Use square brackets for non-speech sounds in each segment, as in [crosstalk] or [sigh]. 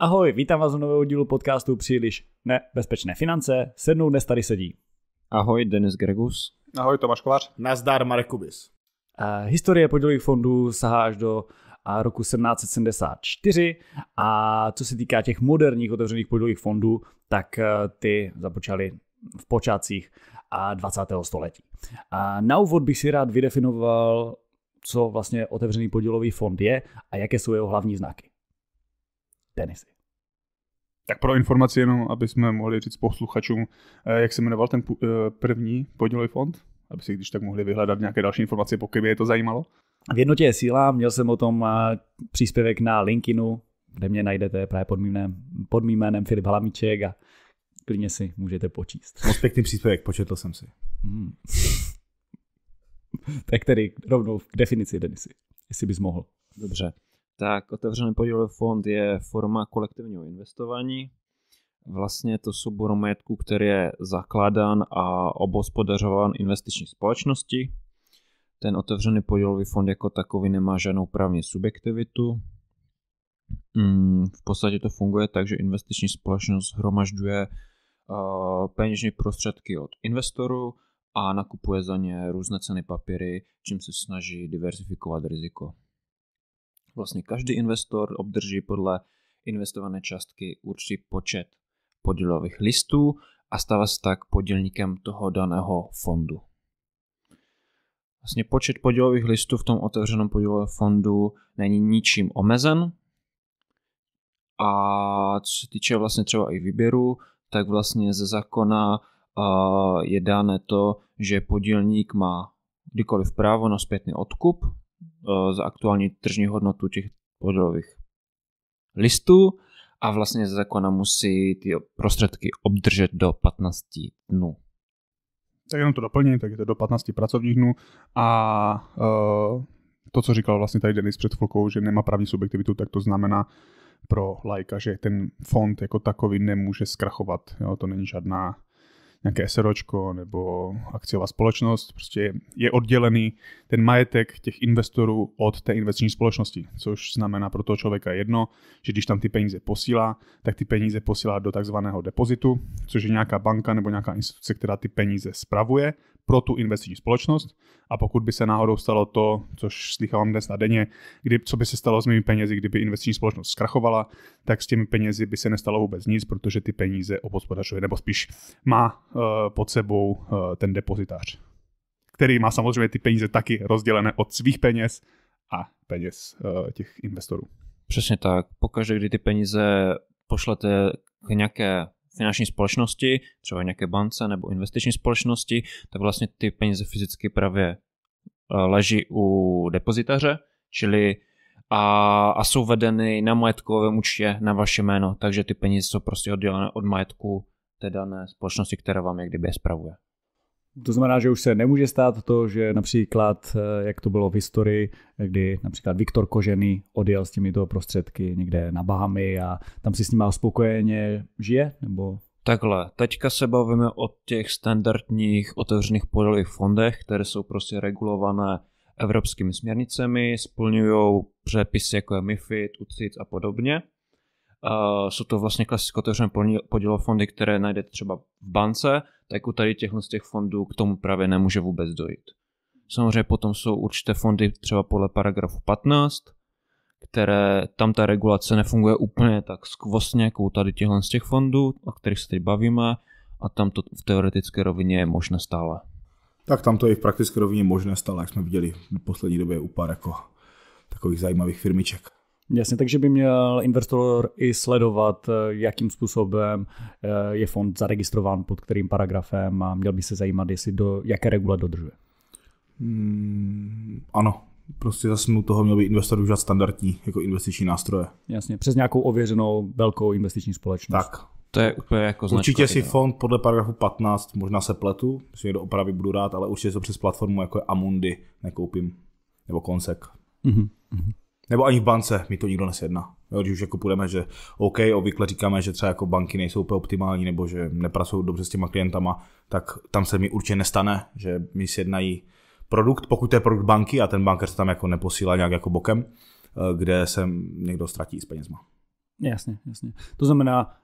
Ahoj, vítám vás u nového dílu podcastu Příliš nebezpečné finance. sednou dnes tady sedí. Ahoj, Denis Gregus. Ahoj, Tomáš Kovář. Nazdar, Marek Kubis. historie podílových fondů sahá až do a roku 1774 a co se týká těch moderních otevřených podílových fondů, tak e, ty započaly v počátcích 20. století. Na úvod bych si rád vydefinoval, co vlastně otevřený podílový fond je a jaké jsou jeho hlavní znaky tenisy. Tak pro informaci jenom, aby jsme mohli říct posluchačům, eh, jak se jmenoval ten eh, první podílový fond, aby si když tak mohli vyhledat nějaké další informace, pokud by je to zajímalo. V jednotě je síla, měl jsem o tom eh, příspěvek na LinkedInu, kde mě najdete právě pod mým, jménem, pod mým jménem Filip Halamíček a klidně si můžete počíst. Moc pěkný příspěvek, početl jsem si. Hmm. [laughs] tak tedy rovnou k definici, Denisy, jestli bys mohl. Dobře tak otevřený podílový fond je forma kolektivního investování. Vlastně to soubor majetku, který je zakládán a obospodařován investiční společnosti. Ten otevřený podílový fond jako takový nemá žádnou právní subjektivitu. Mm, v podstatě to funguje tak, že investiční společnost hromažďuje eh, peněžní prostředky od investorů a nakupuje za ně různé ceny papíry, čím se snaží diversifikovat riziko. Vlastně každý investor obdrží podle investované částky určitý počet podílových listů a stává se tak podílníkem toho daného fondu. Vlastně počet podílových listů v tom otevřeném podílovém fondu není ničím omezen. A co se týče vlastně třeba i výběru, tak vlastně ze zákona je dáno to, že podílník má kdykoliv právo na zpětný odkup Eh, za aktuální tržní hodnotu těch podrových listů a vlastně ze zákona musí ty prostředky obdržet do 15 dnů. Tak jenom to doplním, tak je to do 15 pracovních dnů a uh, to, co říkal vlastně tady Denis před chvilkou, že nemá právní subjektivitu, tak to znamená pro lajka, že ten fond jako takový nemůže zkrachovat. Jo, to není žádná nějaké SROčko nebo akciová společnost, prostě je oddělený ten majetek těch investorů od té investiční společnosti, což znamená pro toho člověka jedno, že když tam ty peníze posílá, tak ty peníze posílá do takzvaného depozitu, což je nějaká banka nebo nějaká instituce, která ty peníze spravuje, pro tu investiční společnost a pokud by se náhodou stalo to, což slychávám dnes na denně, kdy, co by se stalo s mými penězi, kdyby investiční společnost zkrachovala, tak s těmi penězi by se nestalo vůbec nic, protože ty peníze obhospodařuje, nebo spíš má uh, pod sebou uh, ten depozitář, který má samozřejmě ty peníze taky rozdělené od svých peněz a peněz uh, těch investorů. Přesně tak. Pokaždé, kdy ty peníze pošlete k nějaké finanční společnosti, třeba nějaké bance nebo investiční společnosti, tak vlastně ty peníze fyzicky právě eh, leží u depozitaře, čili a, a jsou vedeny na majetkovém účtě na vaše jméno, takže ty peníze jsou prostě oddělené od majetku té dané společnosti, která vám jak kdyby je to znamená, že už se nemůže stát to, že například, eh, jak to bylo v historii, kdy například Viktor Kožený odjel s těmito prostředky někde na Bahamy a tam si s nima spokojeně žije? Nebo Takhle, teďka se bavíme o těch standardních otevřených podělových fondech, které jsou prostě regulované evropskými směrnicemi, splňují přepisy jako je MIFID, UCIT a podobně jsou to vlastně klasicky otevřené podílové fondy, které najdete třeba v bance, tak u tady těchto z těch fondů k tomu právě nemůže vůbec dojít. Samozřejmě potom jsou určité fondy třeba podle paragrafu 15, které tam ta regulace nefunguje úplně tak skvostně jako u tady těchhle z těch fondů, o kterých se teď bavíme, a tam to v teoretické rovině je možné stále. Tak tam to je i v praktické rovině možné stále, jak jsme viděli v poslední době u pár jako takových zajímavých firmiček. Jasně, takže by měl investor i sledovat, eh, jakým způsobem eh, je fond zaregistrován, pod kterým paragrafem a měl by se zajímat, jestli do, jaké regule dodržuje. Hmm, ano, prostě zase mu toho měl by investor užívat standardní jako investiční nástroje. Jasně, přes nějakou ověřenou velkou investiční společnost. Tak. To je úplně jako značka, Určitě si fond podle paragrafu 15, možná se pletu, si někdo opravy budu rád, ale určitě to přes platformu jako je Amundi nekoupím, nebo Konsek. Mm-hmm. Mhm. Nebo ani v bance mi to nikdo nesjedná. Jo, když už jako půjdeme, že OK, obvykle říkáme, že třeba jako banky nejsou úplně optimální nebo že nepracují dobře s těma klientama, tak tam se mi určitě nestane, že mi sjednají produkt, pokud to je produkt banky a ten bankér se tam jako neposílá nějak jako bokem, eh, kde se někdo ztratí s penězma. Jasně, jasně. To znamená,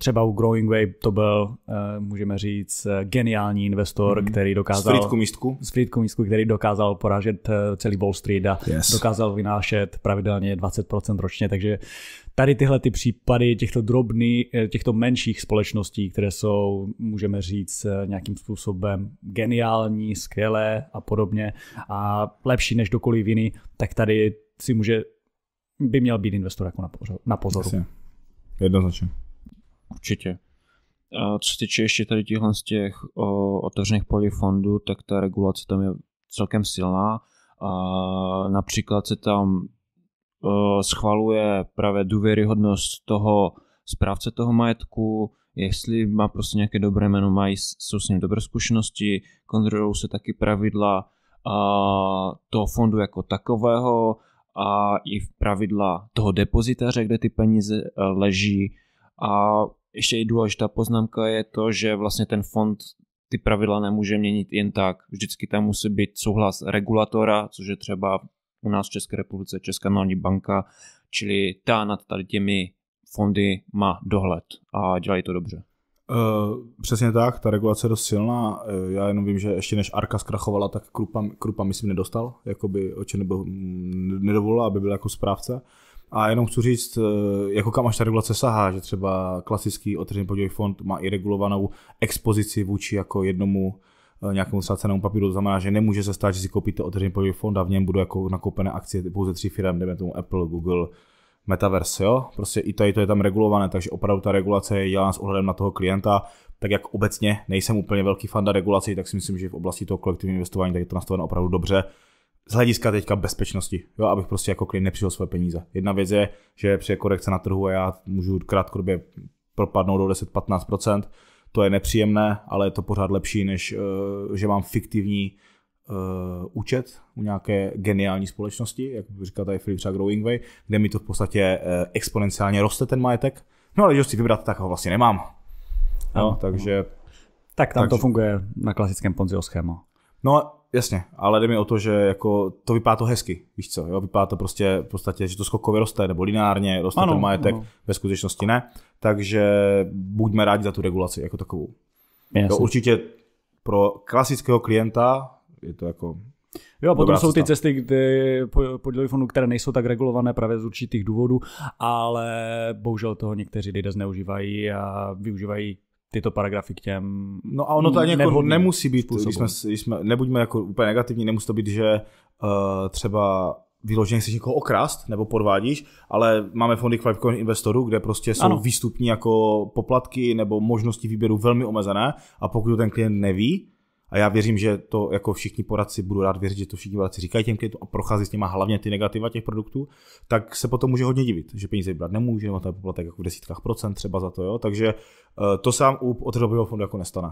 třeba u Growing Way to byl, eh, můžeme říct, eh, geniální investor, mm-hmm. který dokázal... Z místku? Z místku, který dokázal poražet eh, celý Wall Street a yes. dokázal vynášet pravidelně 20% ročně, takže tady tyhle ty případy těchto drobných, těchto menších společností, které jsou, můžeme říct, nějakým způsobem geniální, skvělé a podobně a lepší než dokoliv jiný, tak tady si může, by měl být investor jako na pozoru. Jasně. Jednoznačně určitě. A co se týče ještě tady těchhle z těch o, otevřených polifondů, tak ta regulace tam je celkem silná. A například se tam o, schvaluje právě důvěryhodnost toho správce toho majetku, jestli má prostě nějaké dobré jméno, mají, jsou s ním dobré zkušenosti, kontrolují se taky pravidla a, toho fondu jako takového a i pravidla toho depozitáře, kde ty peníze e, leží a ještě i důležitá poznámka je to, že vlastně ten fond ty pravidla nemůže měnit jen tak. Vždycky tam musí být souhlas regulatora, což je třeba u nás v České republice Česká národní banka, čili ta nad tady těmi fondy má dohled a dělají to dobře. Eh, přesně tak, ta regulace je dost silná. Eh, já jenom vím, že ještě než Arka zkrachovala, tak Krupa, Krupa myslím nedostal, jakoby oči nebo mm, nedovolila, aby byl jako správce. A jenom chci říct, eh, jako kam až ta regulace sahá, že třeba klasický otevřený podílový fond má i regulovanou expozici vůči jako jednomu eh, nějakému třeba papíru, to znamená, že nemůže se stát, že si koupíte otevřený podílový fond a v něm budou jako nakoupené akcie pouze tří firm, jdeme tomu Apple, Google, Metaverse, jo? Prostě i tady to je tam regulované, takže opravdu ta regulace je dělána s ohledem na toho klienta, tak jak obecně nejsem úplně velký fanda regulací, tak si myslím, že v oblasti toho kolektivního investování tak je to nastaveno opravdu dobře z hlediska teďka bezpečnosti, jo, abych prostě jako klient nepřišel své peníze. Jedna věc je, že při korekce na trhu a já můžu krátkodobě propadnout do 10-15%, to je nepříjemné, ale je to pořád lepší, než eh, že mám fiktivní uh, účet u nějaké geniální společnosti, jak říká tady Filip třeba Growing Way, kde mi to v podstatě eh, exponenciálně roste ten majetek. No ale když si vybrat, tak ho vlastně nemám. No, no, takže... Tak tam takže, to funguje na klasickém Ponziho schéma. No jasně, ale jde mi o to, že jako to vypadá to hezky, víš co, jo? vypadá to prostě v podstatě, že to skokově roste, nebo lineárně roste ano, ten majetek, ano. ve skutečnosti ne, takže buďme rádi za tu regulaci jako takovou. Jasně. určitě pro klasického klienta je to jako Jo, a potom Dobrá jsou ty cesty kdy podílových fondů, které nejsou tak regulované právě z určitých důvodů, ale bohužel toho někteří lidé zneužívají a využívají tyto paragrafy k těm. No a ono to ani jako nemusí být, způsobem. když jsme, když jsme, nebuďme jako úplně negativní, nemusí to být, že uh, třeba vyloženě chceš někoho okrást nebo podvádíš, ale máme fondy Filecoin investorů, kde prostě jsou ano. výstupní jako poplatky nebo možnosti výběru velmi omezené a pokud to ten klient neví, a já věřím, že to jako všichni poradci budu rád věřit, že to všichni poradci říkají těm klientům a prochází s nimi hlavně ty negativa těch produktů, tak se potom může hodně divit, že peníze vybrat nemůže, nebo ten poplatek jako v desítkách procent třeba za to, jo. Takže eh, to sám u otřebového fondu jako nestane.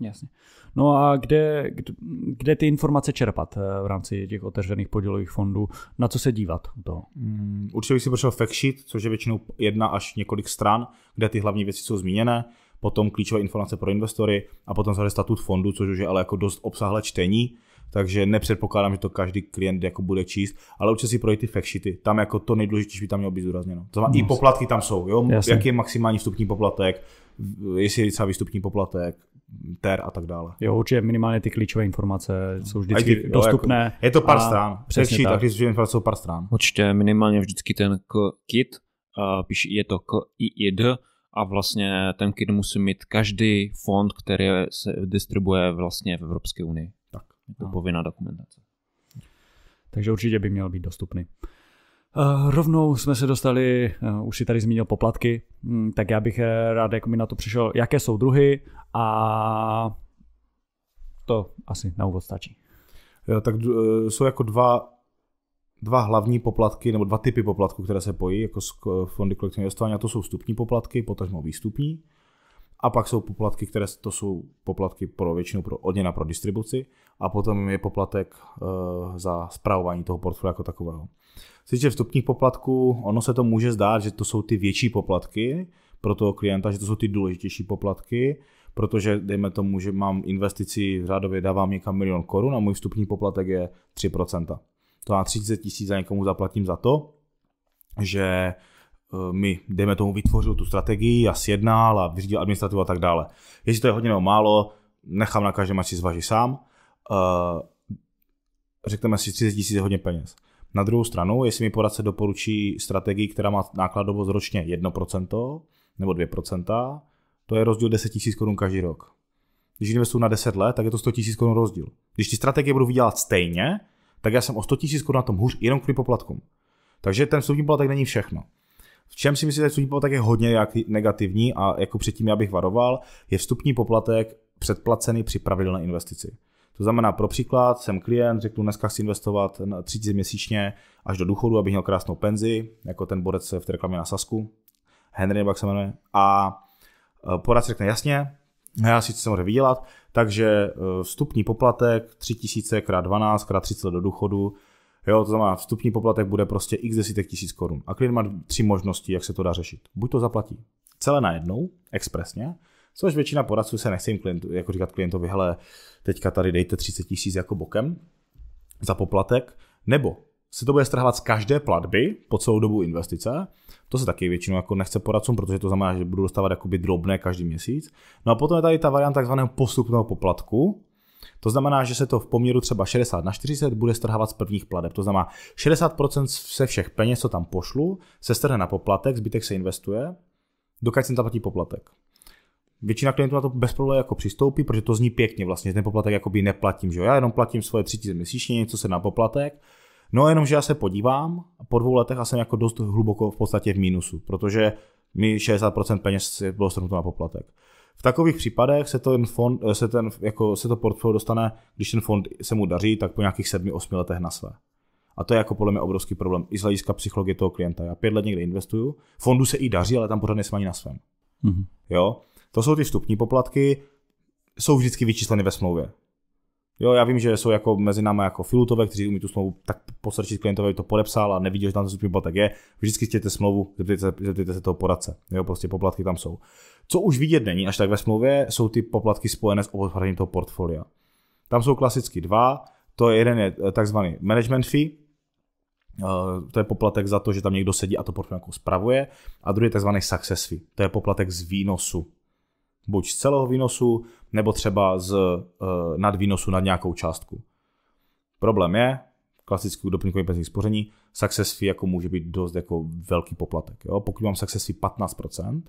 Jasně. No a kde, kde, kde ty informace čerpat eh, v rámci těch otevřených podílových fondů? Na co se dívat to? Hmm, určitě bych si prošel fact sheet, což je většinou jedna až několik stran, kde ty hlavní věci jsou zmíněné potom klíčové informace pro investory a potom samozřejmě statut fondu, což už je ale jako dost obsáhlé čtení, takže nepředpokládám, že to každý klient jako bude číst, ale určitě si projít ty factsheety, tam jako to nejdůležitější by tam mělo být zdůrazněno. To znamená, no, i poplatky tam jsou, jo? Jasný. jaký je maximální vstupní poplatek, jestli je třeba výstupní poplatek, ter a tak dále. Jo, určitě minimálně ty klíčové informace jsou vždycky ty, jo, jako dostupné. Jako, je to pár stran. Přesně tak. klíčové informace jsou pár stran. Určitě minimálně vždycky ten kit, uh, píš, je to k i d a vlastně ten kit musí mít každý fond, který se distribuje vlastně v Evropské unii. Tak. Je to no. povinná dokumentace. Takže určitě by měl být dostupný. Eh, rovnou jsme se dostali, eh, už si tady zmínil poplatky, hm, tak já bych eh, rád jako mi na to přišel, jaké jsou druhy a to asi na úvod stačí. Jo, tak jsou jako dva dva hlavní poplatky, nebo dva typy poplatků, které se pojí jako z eh, fondy kolektivního investování, a to jsou vstupní poplatky, potažmo výstupní. A pak jsou poplatky, které to jsou poplatky pro většinu pro odměna pro distribuci a potom je poplatek e, za zpravování toho portfolia jako takového. Sice vstupních poplatků, ono se to může zdát, že to jsou ty větší poplatky pro toho klienta, že to jsou ty důležitější poplatky, protože dejme tomu, že mám investici řádově dávám někam milion korun a můj vstupní poplatek je to na 30 tisíc za někomu zaplatím za to, že eh, mi, dejme tomu, vytvořil tu strategii a sjednal a vyřídil administrativu a tak dále. Jestli to je hodně nebo málo, nechám na každém, ať si zvaží sám. Eh, řekneme si, 30 tisíc je hodně peněz. Na druhou stranu, jestli mi poradce doporučí strategii, která má nákladovost ročně 1% nebo 2%, to je rozdíl 10 000 korun každý rok. Když investuju na 10 let, tak je to 100 000 korun rozdíl. Když ty strategie budu vydělat stejně, tak já jsem o 100 000 Kč na tom hůř jenom kvůli poplatkům. Takže ten vstupní poplatek není všechno. V čem si myslíte, že vstupní poplatek je hodně negativní a jako předtím já bych varoval, je vstupní poplatek předplacený při pravidelné investici. To znamená, pro příklad, jsem klient, řeknu, dneska chci investovat 30 měsíčně až do důchodu, abych měl krásnou penzi, jako ten borec v té reklamě na Sasku, Henry, jak se jmenuje, a eh, poradce řekne, jasně, já si jsem samozřejmě vydělat, takže eh, vstupní poplatek 3000 x 12 x 30 do důchodu, jo, to znamená vstupní poplatek bude prostě x desítek tisíc korun. A klient má tři možnosti, jak se to dá řešit. Buď to zaplatí celé najednou, expresně, což většina poradců se nechce jim klientu, jako říkat klientovi, hele, teďka tady dejte 30 tisíc jako bokem za poplatek, nebo se to bude strhávat z každé platby po celou dobu investice. To se taky většinou jako nechce poradcům, protože to znamená, že budu dostávat jakoby drobné každý měsíc. No a potom je tady ta varianta takzvaného postupného poplatku, to znamená, že se to v poměru třeba 60 na 40 bude strhávat z prvních plateb. To znamená, 60% se všech peněz, co tam pošlu, se strhne na poplatek, zbytek se investuje, dokud se platí poplatek. Většina klientů na to bez problémů jako přistoupí, protože to zní pěkně vlastně, ten poplatek jakoby neplatím, že jo? Já jenom platím svoje 30 měsíčně, něco se na poplatek, No jenom, že já se podívám a po dvou letech jsem jako dost hluboko v podstatě v mínusu, protože mi 60% peněz bylo strhnuto na poplatek. V takových případech se, to ten fond, se, ten, jako, se to portfolio dostane, když ten fond se mu daří, tak po nějakých 7-8 letech na své. A to je jako podle mě obrovský problém i z hlediska psychologie toho klienta. Já pět let někde investuju, fondu se i daří, ale tam pořád nejsem ani na svém. Mm-hmm. Jo? To jsou ty vstupní poplatky, jsou vždycky vyčísleny ve smlouvě. Jo, já vím, že jsou jako mezi námi jako filutové, kteří umí tu smlouvu tak posrčit klientovi, to podepsal a neviděl, že tam ten poplatek je. Vždycky chtějte smlouvu, zeptejte, se, zeptejte se toho poradce. Jo, prostě poplatky tam jsou. Co už vidět není až tak ve smlouvě, jsou ty poplatky spojené s obhospodařením toho portfolia. Tam jsou klasicky dva, to je jeden je eh, takzvaný management fee, eh, to je poplatek za to, že tam někdo sedí a to portfolio spravuje, a druhý je takzvaný success fee, to je poplatek z výnosu Buď z celého výnosu, nebo třeba z eh, nadvýnosu nad nějakou částku. Problém je, klasický doplňkový penzijní spoření, success fee jako může být dost jako velký poplatek. Jo? Pokud mám success fee 15%,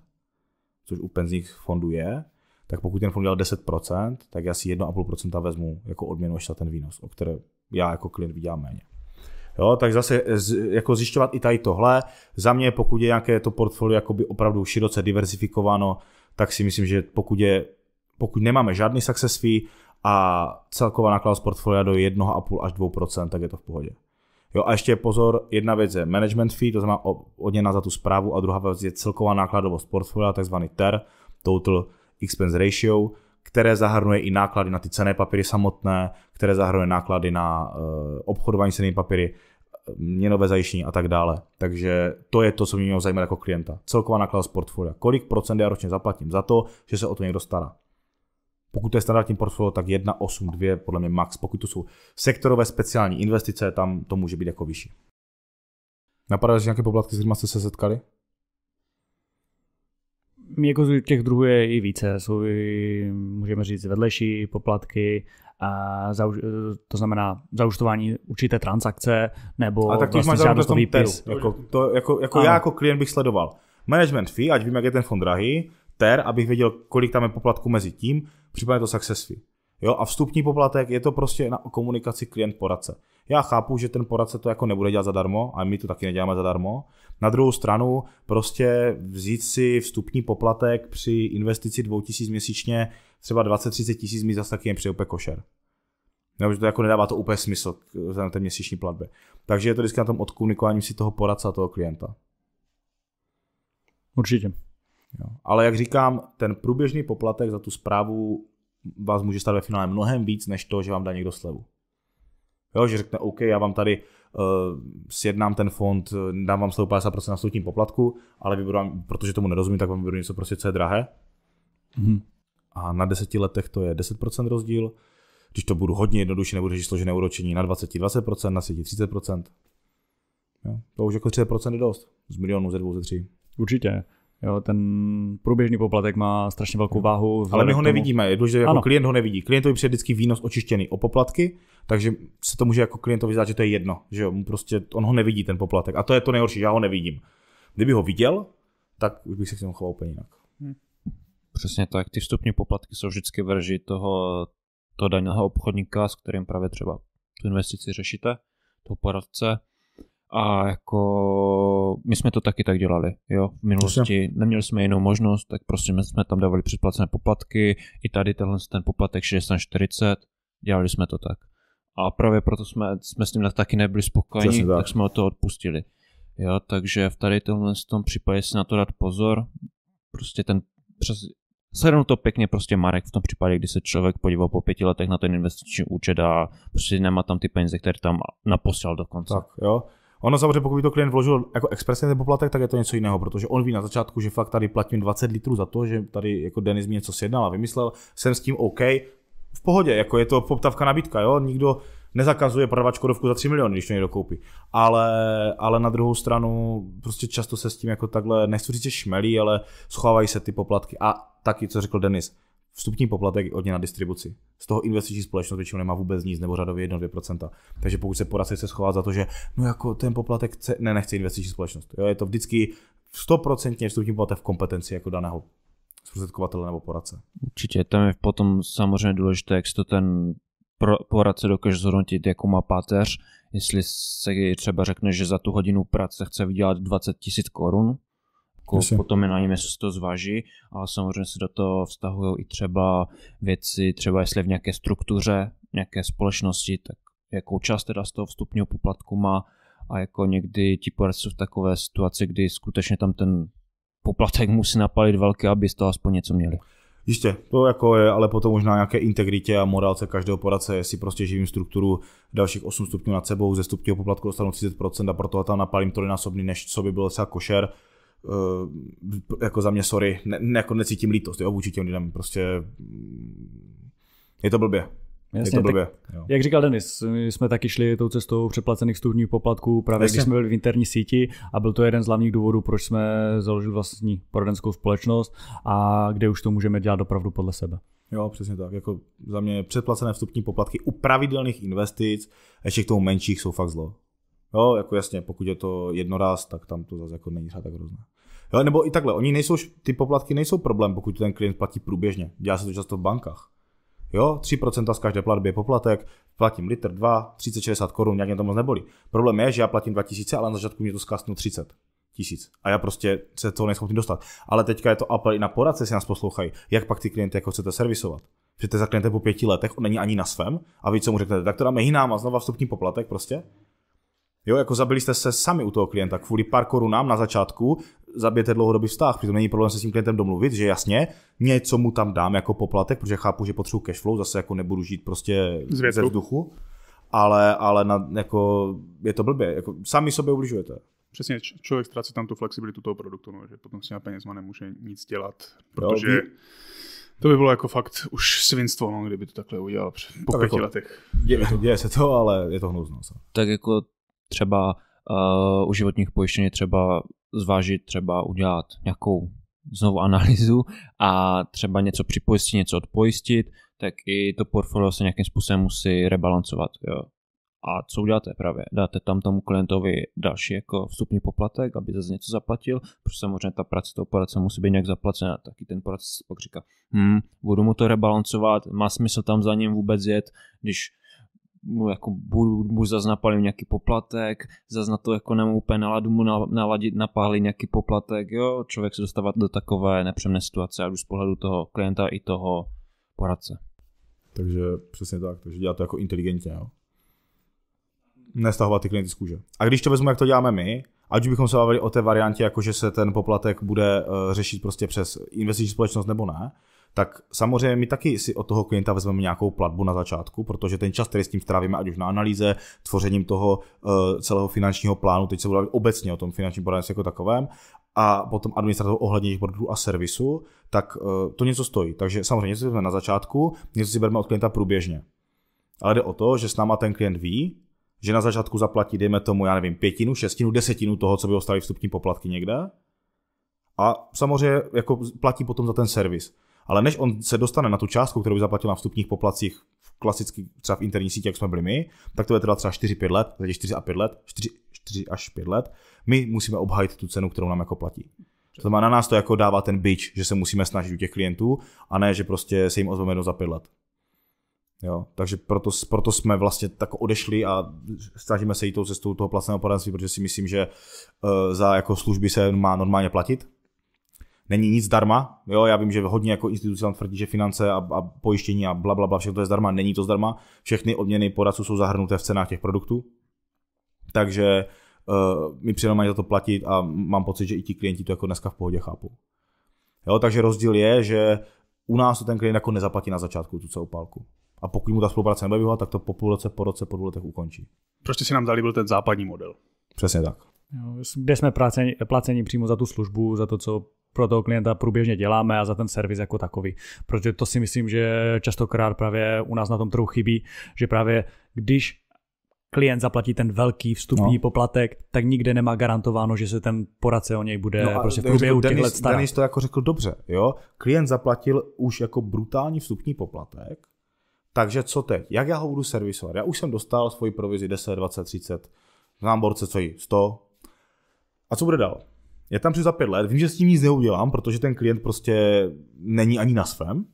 což u penzijních fondů je, tak pokud ten fond dělal 10%, tak já si 1,5% vezmu jako odměnu ještě ten výnos, o které já jako klient vydělám méně. Jo, tak zase jako zjišťovat i tady tohle. Za mě, pokud je nějaké to portfolio jakoby opravdu široce diversifikováno, tak si myslím, že pokud, je, pokud nemáme žádný success fee a celková náklad z portfolia do 1,5 až 2%, tak je to v pohodě. Jo, a ještě pozor, jedna věc je management fee, to znamená odměna za tu zprávu, a druhá věc je celková nákladovost portfolia, takzvaný TER, Total Expense Ratio, které zahrnuje i náklady na ty cené papíry samotné, které zahrnuje náklady na uh, obchodování s papíry, měnové zajištění a tak dále. Takže to je to, co mě mělo zajímat jako klienta. Celková náklad portfolia. Kolik procent já ročně zaplatím za to, že se o to někdo stará. Pokud to je standardní portfolio, tak 1, 8, 2, podle mě max. Pokud to jsou sektorové speciální investice, tam to může být jako vyšší. že nějaké poplatky, s kterými jste se setkali? jako těch druhů je i více. Jsou i, můžeme říct, vedlejší poplatky, a za, to znamená zaučtování určité transakce nebo a tak vlastně máš žádostový pis. Jako, to, jako, jako já jako klient bych sledoval management fee, ať vím, jak je ten fond drahý, ter, abych věděl, kolik tam je poplatku mezi tím, případně to success fee. Jo, a vstupní poplatek je to prostě na komunikaci klient-poradce. Já chápu, že ten poradce to jako nebude dělat zadarmo, a my to taky neděláme zadarmo, na druhou stranu prostě vzít si vstupní poplatek při investici 2000 měsíčně, třeba 20-30 tisíc mi zase taky jen přijde košer. Nebo že to jako nedává to úplně smysl na té měsíční platbě. Takže je to vždycky na tom odkomunikování si toho poradce a toho klienta. Určitě. Jo. Ale jak říkám, ten průběžný poplatek za tu zprávu vás může stát ve finále mnohem víc, než to, že vám dá někdo slevu. Jo, že řekne, OK, já vám tady Eh, sjednám ten fond, eh, dám vám 150% na vstupním poplatku, ale vyberu vám, protože tomu nerozumím, tak vám vyberu něco prostě, co je drahé. Mm-hmm. A na deseti letech to je 10% rozdíl. Když to budu hodně jednoduše, nebudu řešit složené úročení na 20, 20%, na 30%. Jo? To už jako 30% je dost. Z milionů, ze dvou, ze tří. Určitě. Jo, ten průběžný poplatek má strašně velkou hmm. váhu. Ale my ho tomu... nevidíme, je důležité, jako ano. klient ho nevidí. Klientovi přijde vždycky výnos očištěný o poplatky, takže se to může jako klientovi zdát, že to je jedno, že mu prostě on ho nevidí ten poplatek. A to je to nejhorší, já ho nevidím. Kdyby ho viděl, tak už bych se k němu choval úplně jinak. Hmm. Přesně tak, ty vstupní poplatky jsou vždycky verži toho, toho daného obchodníka, s kterým právě třeba tu investici řešíte, toho poradce a jako my jsme to taky tak dělali, jo, v minulosti. Neměli jsme jinou možnost, tak prostě jsme tam dávali předplacené poplatky, i tady tenhle ten poplatek 640, dělali jsme to tak. A právě proto jsme, jsme s tím taky nebyli spokojeni, tak. tak jsme o to odpustili. Jo, takže v tady tomhle tom případě si na to dát pozor, prostě ten přes, Shrnul to pěkně prostě Marek v tom případě, kdy se člověk podíval po pěti letech na ten investiční účet a prostě nemá tam ty peníze, které tam naposlal dokonce. Tak jo. Ono samozřejmě, pokud by to klient vložil jako expresně ten poplatek, tak je to něco jiného, protože on ví na začátku, že fakt tady platím 20 litrů za to, že tady jako Denis mi něco sjednal a vymyslel, jsem s tím OK, v pohodě, jako je to poptavka nabídka, jo, nikdo nezakazuje prodávat Škodovku za 3 miliony, když to někdo koupí. Ale, ale na druhou stranu prostě často se s tím jako takhle, nechci říct, šmelí, ale schovávají se ty poplatky. A taky, co řekl Denis, vstupní poplatek od ně na distribuci. Z toho investiční společnost většinou nemá vůbec nic nebo řadově 1-2%. Takže pokud se poradce chce schovat za to, že no jako ten poplatek chce, ne, nechce investiční společnost. Jo, je to vždycky 100% vstupní poplatek v kompetenci jako daného zprostředkovatele nebo poradce. Určitě, tam je potom samozřejmě důležité, jak to ten poradce dokáže zhodnotit, jakou má páteř. Jestli se třeba řekne, že za tu hodinu práce chce vydělat 20 tisíc korun, Myslím. Jako potom je na něm, jestli se to zvaží, ale samozřejmě se do toho vztahují i třeba věci, třeba jestli v nějaké struktuře, nějaké společnosti, tak jakou část teda z toho vstupního poplatku má a jako někdy ti poradci jsou v takové situaci, kdy skutečně tam ten poplatek musí napalit velký, aby z toho aspoň něco měli. Jistě, to jako je, ale potom možná nějaké integritě a morálce každého poradce, jestli prostě živím strukturu dalších 8 stupňů nad sebou, ze stupního poplatku dostanu 30% a proto tam napalím trojnásobný, než co by bylo třeba košer, Eh, jako za mě sorry, ne, jako necítím lítost, jo, vůči těm lidem, prostě mm, je to blbě. Jasně, je to blbě. Tak, jo. jak říkal Denis, my jsme taky šli tou cestou přeplacených studních poplatků, právě Jasně. když jsme byli v interní síti a byl to jeden z hlavních důvodů, proč jsme založili vlastní poradenskou společnost a kde už to můžeme dělat opravdu podle sebe. Jo, přesně tak. Jako za mě předplacené vstupní poplatky u pravidelných investic, ještě k tomu menších, jsou fakt zlo. Jo, jako jasně, pokud je to jednoraz, tak tam to zase jako není třeba tak hrozné. Jo, nebo i takhle, oni nejsou, ty poplatky nejsou problém, pokud ten klient platí průběžně. Dělá se to často v bankách. Jo, 3% z každé platby je poplatek, platím litr 2, 30, 60 korun, nějak mě to moc nebolí. Problém je, že já platím 2000, ale na začátku mě to zkastnu 30 tisíc. A já prostě se to neschopný dostat. Ale teďka je to apel i na poradce, si nás poslouchají. Jak pak ty klienty jako chcete servisovat? Že za klientem po pěti letech, on není ani na svém a vy co mu řeknete, tak to dáme jinám a znova vstupní poplatek prostě. Jo, jako zabili jste se sami u toho klienta kvůli pár korunám na začátku, zabijete dlouhodobý vztah. Přitom není problém se s tím klientem domluvit, že jasně, něco mu tam dám jako poplatek, protože chápu, že potřebuji cash flow, zase jako nebudu žít prostě z ze vzduchu. Ale, ale na, jako, je to blbě, jako, sami sobě ubližujete. Přesně, č- člověk ztrácí tam tu flexibilitu toho produktu, no, že potom s těma penězma nemůže nic dělat, protože jo, to by bylo jako fakt už svinstvo, no, kdyby to takhle udělal po tak pěti jako, letech. Děje, to, děje se to, ale je to hnusnost. Tak jako třeba Eh, u životních pojištění třeba zvážit, třeba udělat nějakou znovu analýzu a třeba něco připojistit, něco odpojistit, tak i to portfolio se nějakým způsobem musí rebalancovat. Jo. A co uděláte právě? Dáte tam tomu klientovi další jako vstupní poplatek, aby zase něco zaplatil, protože samozřejmě ta práce toho poradce musí být nějak zaplacena. Taky ten poradce pak říká, hm, budu mu to rebalancovat, má smysl tam za ním vůbec jet, když mu jako budu, mu zase napalím nějaký poplatek, zase na to jako nemu úplně naladu mu naladit, napálí nějaký poplatek, jo, člověk se dostává do takové nepřemné situace, a už z pohledu toho klienta i toho poradce. Takže přesně tak, takže dělá to jako inteligentně, jo. Nestahovat ty klienty z kůže. A když to vezmu, jak to děláme my, ať bychom se bavili o té variantě, jako že se ten poplatek bude eh, řešit prostě přes investiční společnost nebo ne, tak samozřejmě my taky si od toho klienta vezmeme nějakou platbu na začátku, protože ten čas, který s tím strávíme, ať už na analýze, tvořením toho uh, celého finančního plánu, teď se budeme obecně o tom finančním poradenství jako takovém, a potom administrativu ohledně těch produktů a servisu, tak uh, to něco stojí. Takže samozřejmě něco si vezmeme na začátku, něco si bereme od klienta průběžně. Ale jde o to, že s náma ten klient ví, že na začátku zaplatí, dejme tomu, já nevím, pětinu, šestinu, desetinu toho, co by ostali vstupní poplatky někde. A samozřejmě jako platí potom za ten servis. Ale než on se dostane na tu částku, kterou zaplatil na vstupních poplacích v klasicky třeba v interní síti, jak jsme byli my, tak to je teda třeba 4-5 let, tedy 4 a 5 let, 4, 4 až 5 let, my musíme obhajit tu cenu, kterou nám jako platí. To má na nás to jako dává ten bič, že se musíme snažit u těch klientů a ne, že prostě se jim ozveme jenom za pět let. Jo, takže proto, proto jsme vlastně tak odešli a snažíme se jít tou cestou toho placeného poradenství, protože si myslím, že eh, za jako služby se má normálně platit není nic zdarma. Jo, já vím, že hodně jako instituce tam tvrdí, že finance a, a pojištění a bla, bla, bla, všechno to je zdarma, není to zdarma. Všechny odměny poradců jsou zahrnuté v cenách těch produktů. Takže uh, mi přijde mají za to platit a mám pocit, že i ti klienti to jako dneska v pohodě chápou. Jo, takže rozdíl je, že u nás to ten klient jako nezaplatí na začátku tu celou pálku. A pokud mu ta spolupráce nebude vyhovat, tak to po půl roce, po roce, po dvou letech ukončí. Prostě si nám byl ten západní model. Přesně tak. Jo, kde jsme placeni, placeni přímo za tu službu, za to, co pro toho klienta průběžně děláme a za ten servis jako takový. Protože to si myslím, že častokrát právě u nás na tom trhu chybí, že právě když klient zaplatí ten velký vstupní no. poplatek, tak nikde nemá garantováno, že se ten poradce o něj bude no prostě v průběhu těch let starat. Denis to jako řekl dobře, jo? Klient zaplatil už jako brutální vstupní poplatek, takže co teď? Jak já ho budu servisovat? Já už jsem dostal svoji provizi 10, 20, 30, znám borce, co jí 100. A co bude dál? Já tam přijdu za pět let, vím, že s tím nic neudělám, protože ten klient prostě není ani na svém,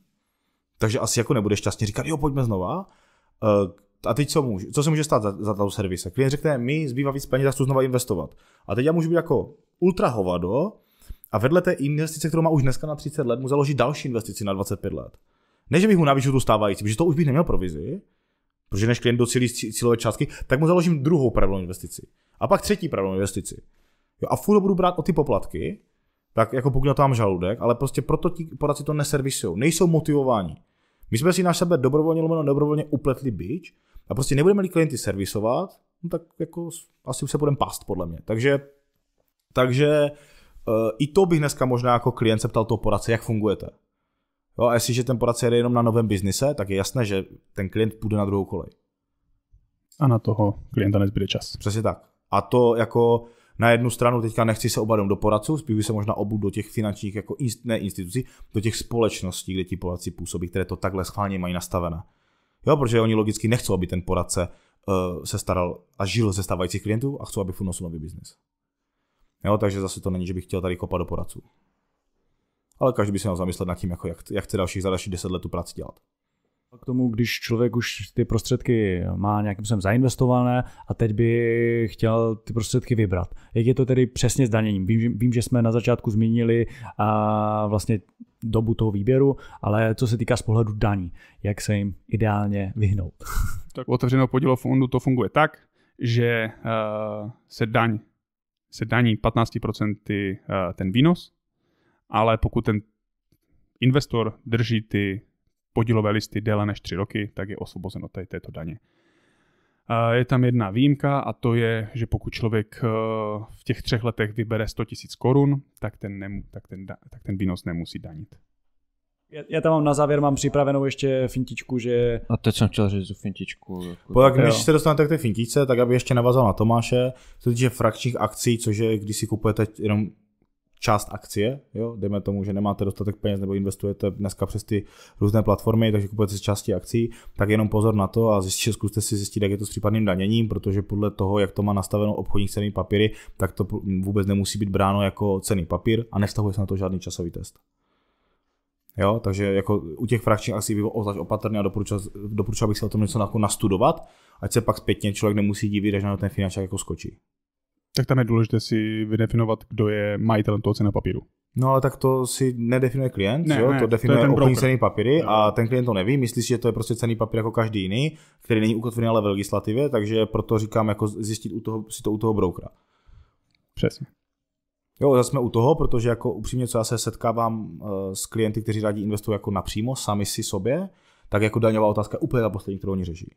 takže asi jako nebude šťastně říkat, jo, pojďme znova. Eh, a teď co, může, co se může stát za, za servise? Klient řekne, mi zbývá víc peněz, já to znova investovat. A teď já můžu být jako ultra hovado a vedle té investice, kterou má už dneska na 30 let, mu založit další investici na 25 let. Ne, že bych mu navýšil tu stávající, protože to už bych neměl provizi, protože než klient docílí cílové částky, tak mu založím druhou pravidelnou investici. A pak třetí pravidelnou investici. Jo, a furt budu brát o ty poplatky, tak jako mám žaludek, ale prostě proto ti poradci to neservisují, nejsou motivováni. My jsme si na sebe dobrovolně lomeno dobrovolně upletli bič a prostě nebudeme-li klienty servisovat, no tak jako asi už se budeme past podle mě. Takže, takže e, i to bych dneska možná jako klient se ptal toho poradce, jak fungujete. Jo, a jestliže ten poradce jede jenom na novém biznise, tak je jasné, že ten klient půjde na druhou kolej. A na toho klienta nezbyde čas. Přesně tak. A to jako na jednu stranu teďka nechci se obadom do poradců, spíš by se možná obu do těch finančních, jako inst, ne institucí, do těch společností, kde ti poradci působí, které to takhle schválně mají nastavené. Jo, protože oni logicky nechcou, aby ten poradce uh, se staral a žil ze stávajících klientů a chcou, aby funosil nový biznis. Jo, takže zase to není, že bych chtěl tady kopat do poradců. Ale každý by se měl zamyslet nad tím, jako jak, jak chce dalších za další 10 let tu práci dělat. K tomu, když člověk už ty prostředky má nějakým způsobem zainvestované a teď by chtěl ty prostředky vybrat. Jak je to tedy přesně s daněním? Vím, vím že jsme na začátku zmínili a vlastně dobu toho výběru, ale co se týká z pohledu daní, jak se jim ideálně vyhnout? [laughs] Tak u otevřeného podílu fondu to funguje tak, že eh, se daň se daní 15% eh, ten výnos, ale pokud ten investor drží ty podílové listy déle než 3 roky, tak je osvobozeno tady této daně. Je tam jedna výjimka a to je, že pokud člověk eh, v těch třech letech vybere 100 000 korun, tak ten, tak, ten, tak ten výnos nemusí danit. Já, tam mám na závěr, mám připravenou ještě fintičku, že... A teď jsem chtěl říct tu fintičku. Jako... Po, tak, když se dostanete k té fintičce, tak aby ještě navazal na Tomáše, co týče frakčních akcí, což je, když si kupujete jenom část akcie, jo? dejme tomu, že nemáte dostatek peněz nebo investujete dneska přes ty různé platformy, takže kupujete si části akcí, tak jenom pozor na to a zjistě, zkuste si zjistit, jak je to s případným daněním, protože podle toho, jak to má nastaveno obchodní cený papíry, tak to vůbec nemusí být bráno jako cený papír a nevztahuje se na to žádný časový test. Jo, takže jako u těch frakčních akcí bych ozvlášť opatrný a doporučoval, doporučoval bych si o tom něco jako nastudovat, ať se pak zpětně člověk nemusí divit, až na ten finančák jako skočí. Tak tam je důležité si vydefinovat, kdo je majitelem toho cena papíru. No ale tak to si nedefinuje klient, ne, jo? Ne, to definuje to ten cený papíry a ten klient to neví, myslí si, že to je prostě cený papír jako každý jiný, který není ukotvený ale v legislativě, takže proto říkám jako zjistit u toho, si to u toho brokera. Přesně. Jo, zase jsme u toho, protože jako upřímně, co já se setkávám eh, s klienty, kteří rádi investují jako napřímo, sami si sobě, tak jako daňová otázka je úplně ta poslední, kterou oni řeší.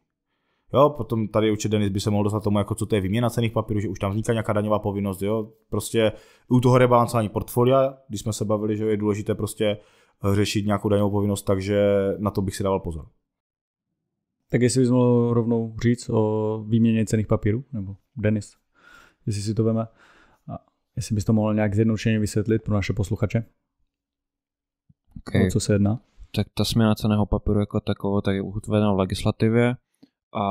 Jo, potom tady určitě Denis by se mohl dostat tomu, jako co to je výměna cených papírů, že už tam vzniká nějaká daňová povinnost, jo. Prostě u toho rebalancování portfolia, když jsme se bavili, že je důležité prostě řešit nějakou daňovou povinnost, takže na to bych si dával pozor. Tak jestli bys mohl rovnou říct o výměně cených papírů, nebo Denis, jestli si to veme, a jestli bys to mohl nějak zjednodušeně vysvětlit pro naše posluchače, okay. o co se jedná. Tak ta směna ceného papíru jako takovou, tak je uchutvená v legislativě a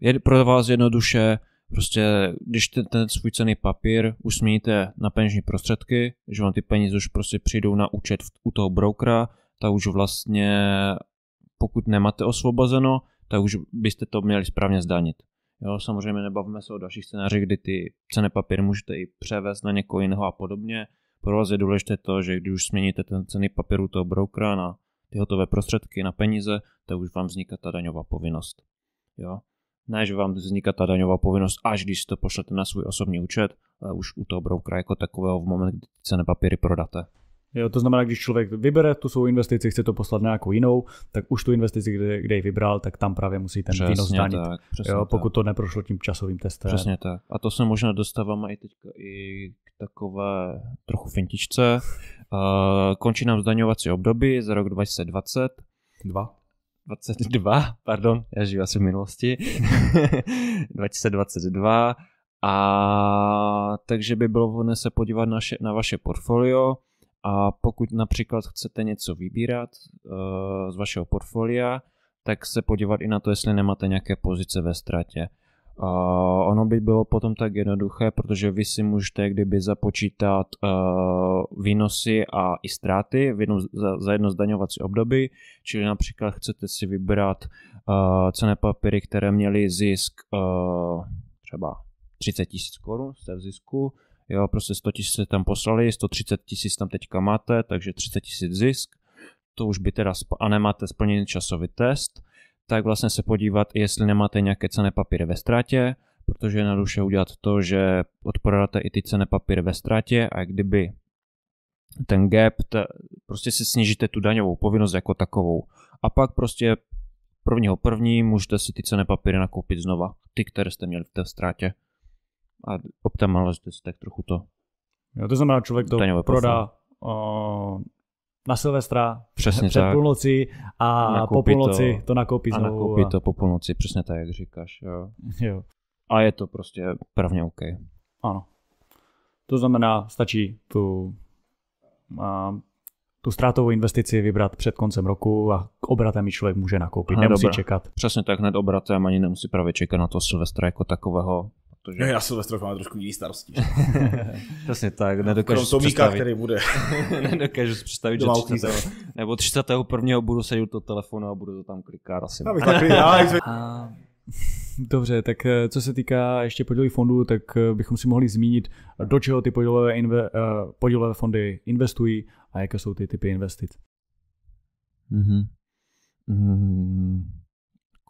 je pro vás jednoduše, prostě když ten, ten svůj cený papír usmíte na peněžní prostředky, že vám ty peníze už prostě přijdou na účet v, u toho brokera, tak už vlastně pokud nemáte osvobozeno, tak už byste to měli správně zdanit. Jo, samozřejmě nebavíme se o dalších scénářích, kdy ty cené papíry můžete i převést na někoho jiného a podobně. Pro vás je důležité to, že když už směníte ten cený papír u toho brokera na ty hotové prostředky na peníze, to už vám vzniká ta daňová povinnost. Jo? Ne, že vám vzniká ta daňová povinnost, až když si to pošlete na svůj osobní účet, ale už u toho broukra jako takového v moment, kdy cené papíry prodáte. Jo, to znamená, když člověk vybere tu svou investici, chce to poslat na nějakou jinou, tak už tu investici, kde, kde ji vybral, tak tam právě musí ten přesně výnos danit. Tak, jo, tak. pokud to neprošlo tím časovým testem. Přesně tak. A to se možná dostáváme i teďka i k takové trochu fintičce, Eh, končí nám zdaňovací období za rok 2020. Dva. 22, [laughs] pardon, já žiju asi v minulosti. 2022. [laughs] A takže by bylo vhodné se podívat še, na vaše portfolio a pokud například chcete něco vybírat uh, z vašeho portfolia, tak se podívat i na to, jestli nemáte nějaké pozice ve ztratě. Uh, ono by bylo potom tak jednoduché, protože vy si můžete kdyby započítat uh, výnosy a i ztráty v jednu, za, za jedno zdaňovací období, čili například chcete si vybrat uh, eh, cené papíry, které měly zisk uh, třeba 30 tisíc korun, z té zisku, jo, prostě 100 tisíc tam poslali, 130 tisíc tam teďka máte, takže 30 tisíc zisk, to už by teda, sp- a nemáte splněný časový test, tak vlastně se podívat, jestli nemáte nějaké cené papíry ve ztrátě, protože je jednoduše udělat to, že odprodáte i ty cené papíry ve ztrátě a kdyby ten gap, ta, prostě si snížíte tu daňovou povinnost jako takovou. A pak prostě prvního první můžete si ty cené papíry nakoupit znova, ty, které jste měli v té ztrátě. A optimalizujete si tak trochu to. Jo, to znamená, člověk to prodá na Silvestra, přesně před tak. půlnoci a po půlnoci to, to nakoupí znovu. A nakoupí a... to po půlnoci, přesně tak, jak říkáš. Jo. [laughs] jo. A je to prostě pravně OK. Ano. To znamená, stačí tu, a, tu ztrátovou investici vybrat před koncem roku a obratem ji člověk může nakoupit, hned nemusí dobra. čekat. Přesně tak, hned obratem ani nemusí právě čekat na to Silvestra jako takového Protože... No, já Silvestrov mám trošku jiný starosti. [laughs] Přesně tak, nedokážu Krom Tomíka, představit. který bude. [laughs] nedokážu si představit, že 30. nebo 31. budu sedět u toho telefonu a budu to tam klikat asi. já, tak [laughs] a... Dobře, tak eh, co se týká ještě podílových fondů, tak eh, bychom si mohli zmínit, do čeho ty podílové, inve, eh, podílové fondy investují a jaké jsou ty typy investic. Mm-hmm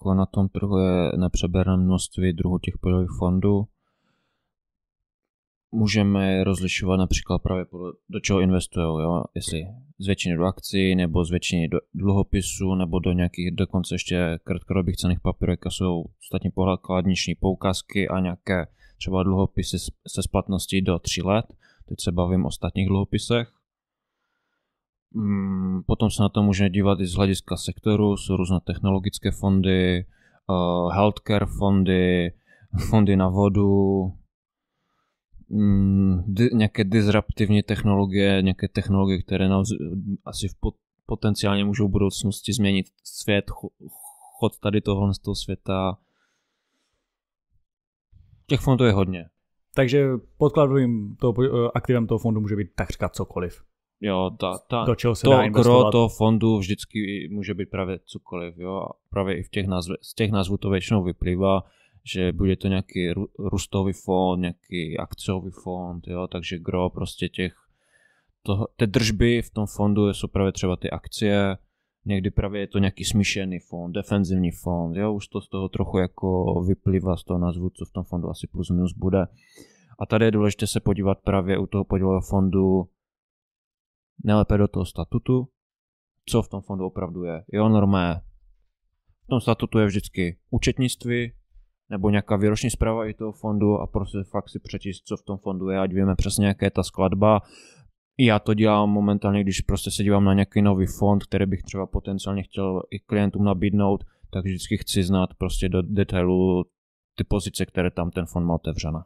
jako na tom trhu je nepřeberné množství druhů těch podílových fondů. Můžeme rozlišovat například právě podle, do čeho investují, jo? jestli z většiny do akcí, nebo z většiny do dluhopisů, nebo do nějakých dokonce ještě krátkodobých cených papírů, jako jsou ostatní pohledkladniční poukázky a nějaké třeba dluhopisy se splatností do 3 let. Teď se bavím o ostatních dluhopisech Mm, potom se na to můžeme dívat i z hlediska sektoru, jsou různé technologické fondy, eh, healthcare fondy, [laughs] fondy na vodu, mm, di- nějaké disruptivní technologie, nějaké technologie, které nám asi v pot- potenciálně můžou v budoucnosti změnit svět, chod tady tohle z toho světa. Těch fondů je hodně. Takže podkladovým toho, eh, aktivem toho fondu může být takřka cokoliv jo, ta, ta, do čeho se to gro toho fondu vždycky může být právě cokoliv. Jo? A právě i v těch názv, z těch názvů to většinou vyplývá, že bude to nějaký růstový fond, nějaký akciový fond, jo? takže gro prostě těch toho, té držby v tom fondu jsou právě třeba ty akcie, někdy právě je to nějaký smíšený fond, defenzivní fond, jo, už to z toho trochu jako vyplývá z toho názvu, co v tom fondu asi plus minus bude. A tady je důležité se podívat právě u toho podílového fondu, nelepe do toho statutu, co v tom fondu opravdu je. Jo, normálně V tom statutu je vždycky účetnictví, nebo nějaká výroční zpráva i toho fondu a prostě fakt si přečíst, co v tom fondu je, ať víme přesně, jaké je ta skladba. Já to dělám momentálně, když prostě se dívám na nějaký nový fond, který bych třeba potenciálně chtěl i klientům nabídnout, tak vždycky chci znát prostě do detailu ty pozice, které tam ten fond má otevřené.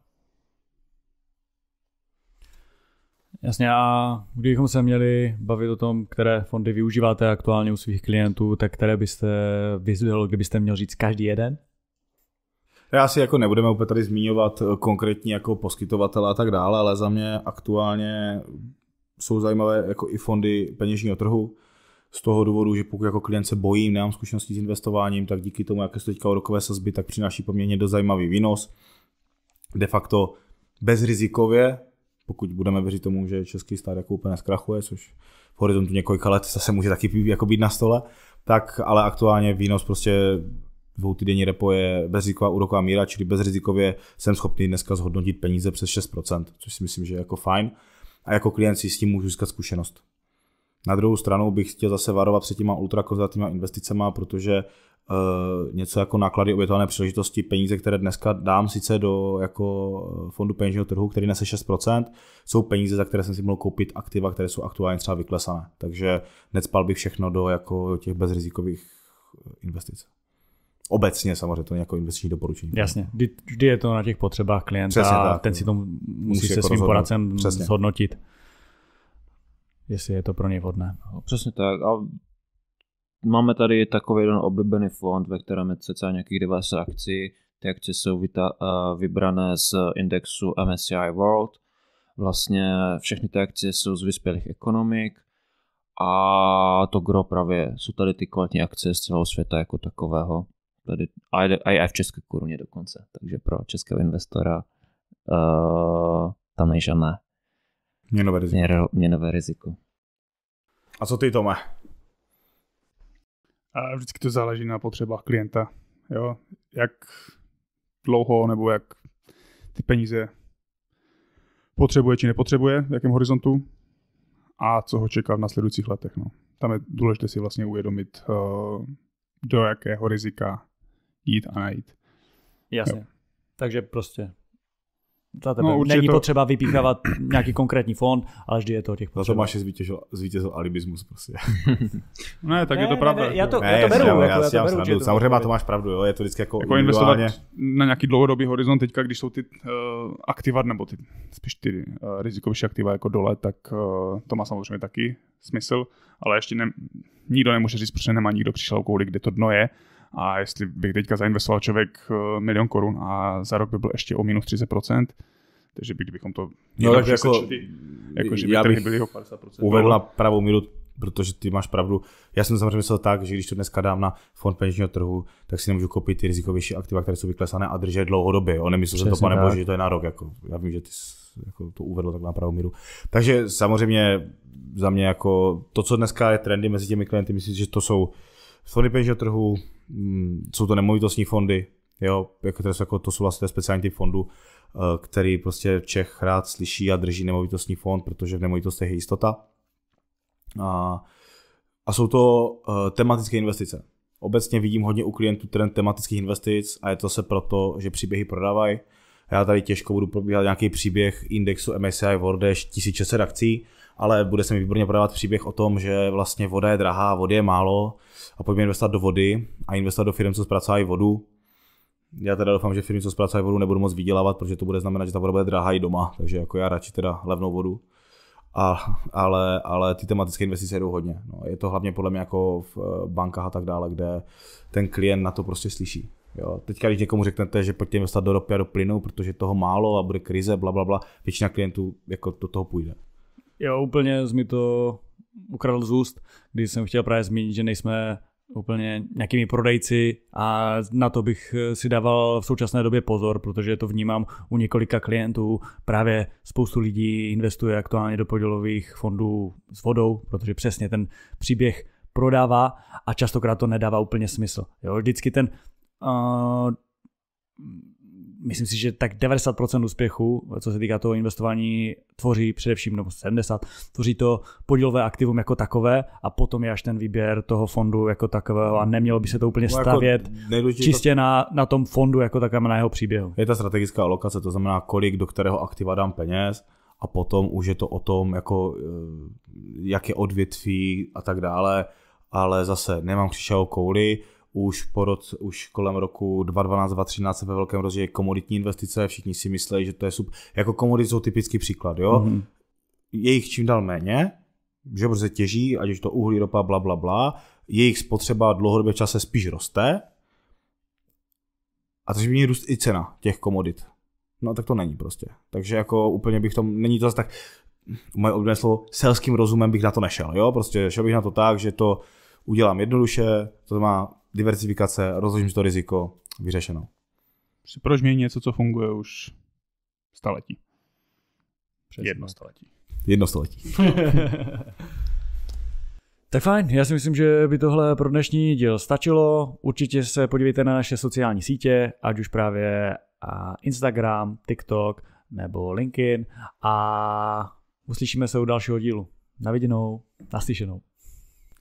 Jasně a kdybychom se měli bavit o tom, které fondy využíváte aktuálně u svých klientů, tak které byste vyzvěl, kdybyste měl říct každý jeden? Já si jako nebudeme úplně tady zmiňovat eh, konkrétní jako poskytovatele a tak dále, ale za mě aktuálně jsou zajímavé jako i fondy peněžního trhu, z toho důvodu, že pokud jako klient se bojím, nemám zkušenosti s investováním, tak díky tomu, jaké jsou teďka úrokové sazby, tak přináší poměrně do zajímavý výnos. De facto bezrizikově, pokud budeme věřit tomu, že český stát jako úplně zkrachuje, což v horizontu několika let zase může taky jako být na stole, tak ale aktuálně výnos prostě týdenní repo je bezriziková úroková míra, čili bezrizikově jsem schopný dneska zhodnotit peníze přes 6%, což si myslím, že je jako fajn. A jako klient si s tím můžu získat zkušenost. Na druhou stranu bych chtěl zase varovat před těma ultrakonzervativníma investicema, protože Eh, něco jako náklady obětované příležitosti, peníze, které dneska dám sice do jako eh, fondu peněžního trhu, který nese 6%, jsou peníze, za které jsem si mohl koupit aktiva, které jsou aktuálně třeba vyklesané. Takže necpal bych všechno do jako těch bezrizikových eh, investic. Obecně samozřejmě, to je jako investiční doporučení. Jasně, vždy, je to na těch potřebách klienta Přesně tak, ten si to musí, musí jako se jako svým poradcem zhodnotit, jestli je to pro něj vhodné. No, přesně tak a máme tady takový jeden oblíbený fond, ve kterém je cca nějakých 90 akcí. Ty akce jsou vita, uh, eh, vybrané z indexu MSCI World. Vlastně všechny ty akcie jsou z vyspělých ekonomik a to gro právě jsou tady ty kvalitní akcie z celého světa jako takového. Tady, a, a, a v české koruně dokonce, takže pro českého investora uh, tam nejžádné Měnové riziko. Měnové riziko. A co ty, Tome? A vždycky to záleží na potřebách klienta. Jo? Jak dlouho nebo jak ty peníze potřebuje či nepotřebuje, v jakém horizontu a co ho čeká v následujících letech. No. Tam je důležité si vlastně uvědomit, eh, do jakého rizika jít a najít. Jasně. Jo. Takže prostě za tebe. No, Není to... potřeba vypíchávat [clears throat] nějaký konkrétní fond, ale vždy je to těch potřeba. Za to máš zvítězil, zvítězil alibismus prostě. [laughs] ne, tak ne, je to pravda. Ne, ne, já to, ne, já to beru. Já, jako, já, já, to beru to Samozřejmě to máš pravdu, jo, je to vždycky jako, jako investovat na nějaký dlouhodobý horizont teďka, když jsou ty uh, aktiva, nebo ty spíš ty uh, rizikovější aktiva jako dole, tak uh, to má samozřejmě taky smysl, ale ještě ne, nikdo nemůže říct, protože nemá nikdo přišel kvůli, kde to dno je a jestli bych teďka zainvestoval člověk eh, milion korun a za rok by byl ještě o minus 30%, takže by, kdybychom to no, tak jako, jako, že by já bych byli o 50%. Uvedla pravou míru, protože ty máš pravdu. Já jsem samozřejmě myslel tak, že když to dneska dám na fond peněžního trhu, tak si nemůžu koupit ty rizikovější aktiva, které jsou vyklesané a držet dlouhodobě. On Nemyslel že to, pane Bože, že to je rok. Jako, já vím, že ty jako to uvedl tak na pravou míru. Takže samozřejmě za mě jako to, co dneska je trendy mezi těmi klienty, myslím, že to jsou fondy peněžního trhu, Mm, jsou to nemovitostní fondy, jo, jako to, jako, to jsou vlastně speciální typ fondů, eh, který prostě Čech rád slyší a drží nemovitostní fond, protože v nemovitostech je jistota. A, a jsou to uh, tematické investice. Obecně vidím hodně u klientů trend tematických investic a je to se proto, že příběhy prodávají. Já tady těžko budu probíhat nějaký příběh indexu MSCI World 1600 akcí, ale bude se mi výborně prodávat příběh o tom, že vlastně voda je drahá, vody je málo a pojďme investovat do vody a investovat do firm, co zpracovávají vodu. Já teda doufám, že firmy, co zpracovávají vodu, nebudou moc vydělávat, protože to bude znamenat, že ta voda bude drahá i doma, takže jako já radši teda levnou vodu. A, ale, ale ty tematické investice jdou hodně. No, je to hlavně podle mě jako v eh, bankách a tak dále, kde ten klient na to prostě slyší. Jo, teďka, když někomu řeknete, že pojďte investovat do ropy a do plynu, protože toho málo a bude krize, bla, bla, bla, většina klientů jako do toho půjde. Jo, úplně z mi to ukradl z úst, když jsem chtěl právě zmínit, že nejsme úplně nějakými prodejci a na to bych eh, si dával v současné době pozor, protože to vnímám u několika klientů. Právě spoustu lidí investuje aktuálně do podílových fondů s vodou, protože přesně ten příběh prodává a častokrát to nedává úplně smysl. Jo, vždycky ten uh, myslím si, že tak 90% úspěchu, co se týká toho investování, tvoří především, nebo 70, tvoří to podílové aktivum jako takové a potom je až ten výběr toho fondu jako takového a nemělo by se to úplně stavět no jako čistě na, na tom fondu jako takovém, na jeho příběhu. Je ta strategická alokace, to znamená, kolik do kterého aktiva dám peněz, a potom už je to o tom, jako, eh, jak je odvětví a tak dále, ale zase nemám křišťovou kouli, už po roce, už kolem roku 2012, 2013 ve velkém rozdíle komoditní investice, všichni si myslí, že to je super. Jako komodity jsou typický příklad, jo? Mm-hmm. Je jich čím dál méně, že brzy prostě těží, ať už to uhlí, ropa, bla, bla, bla. Jejich spotřeba dlouhodobě čase spíš roste. A takže by měl růst i cena těch komodit. No tak to není prostě. Takže jako úplně bych tom, není to zase tak, moje oblíbené slovo, selským rozumem bych na to nešel, jo? Prostě šel bych na to tak, že to udělám jednoduše, to má diversifikace, rozložím to riziko, vyřešeno. Proč mě něco, co funguje už staletí? Přesně. Jedno staletí. Jedno staletí. [laughs] Tak fajn, já si myslím, že by tohle pro dnešní díl stačilo. Určitě se podívejte na naše sociální sítě, ať už právě Instagram, TikTok nebo LinkedIn a uslyšíme se u dalšího dílu. Na viděnou, naslyšenou.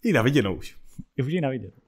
I na viděnou už. I už i na viděnou.